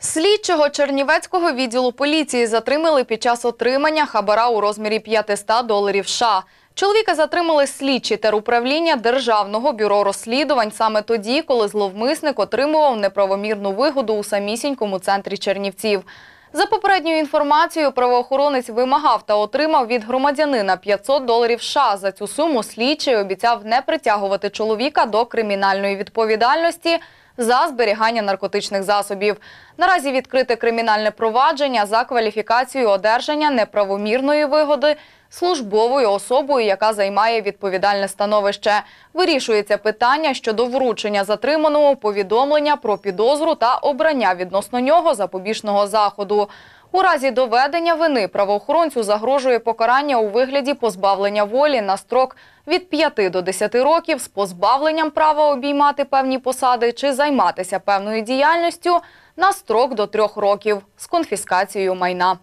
Слідчого Чернівецького відділу поліції затримали під час отримання хабара у розмірі 500 доларів. США. чоловіка затримали слідчі теруправління Державного бюро розслідувань саме тоді, коли зловмисник отримував неправомірну вигоду у самісінькому центрі Чернівців. За попередньою інформацією, правоохоронець вимагав та отримав від громадянина 500 доларів. США. за цю суму слідчий обіцяв не притягувати чоловіка до кримінальної відповідальності за зберігання наркотичних засобів. Наразі відкрите кримінальне провадження за кваліфікацією одержання неправомірної вигоди службовою особою, яка займає відповідальне становище. Вирішується питання щодо вручення затриманого повідомлення про підозру та обрання відносно нього запобіжного заходу. У разі доведення вини правоохоронцю загрожує покарання у вигляді позбавлення волі на строк від 5 до 10 років з позбавленням права обіймати певні посади чи займатися певною діяльністю на строк до 3 років з конфіскацією майна.